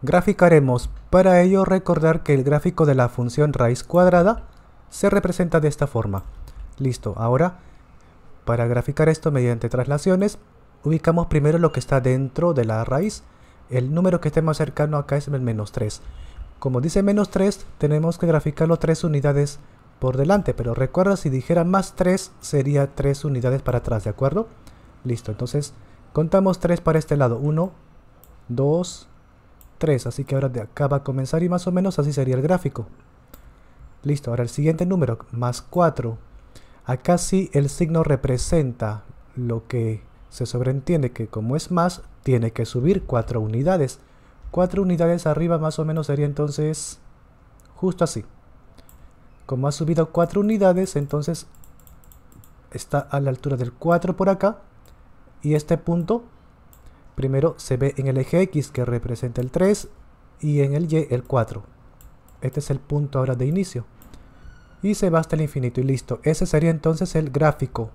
Graficaremos para ello recordar que el gráfico de la función raíz cuadrada se representa de esta forma. Listo, ahora para graficar esto mediante traslaciones ubicamos primero lo que está dentro de la raíz. El número que esté más cercano acá es el menos 3. Como dice menos 3, tenemos que graficarlo 3 unidades por delante, pero recuerda si dijera más 3 sería 3 unidades para atrás, ¿de acuerdo? Listo, entonces contamos 3 para este lado, 1, 2, 3, así que ahora de acá va a comenzar y más o menos así sería el gráfico. Listo, ahora el siguiente número, más 4. Acá sí el signo representa lo que se sobreentiende que como es más, tiene que subir 4 unidades. 4 unidades arriba más o menos sería entonces justo así. Como ha subido 4 unidades, entonces está a la altura del 4 por acá. Y este punto Primero se ve en el eje X que representa el 3 y en el Y el 4. Este es el punto ahora de inicio. Y se va hasta el infinito y listo. Ese sería entonces el gráfico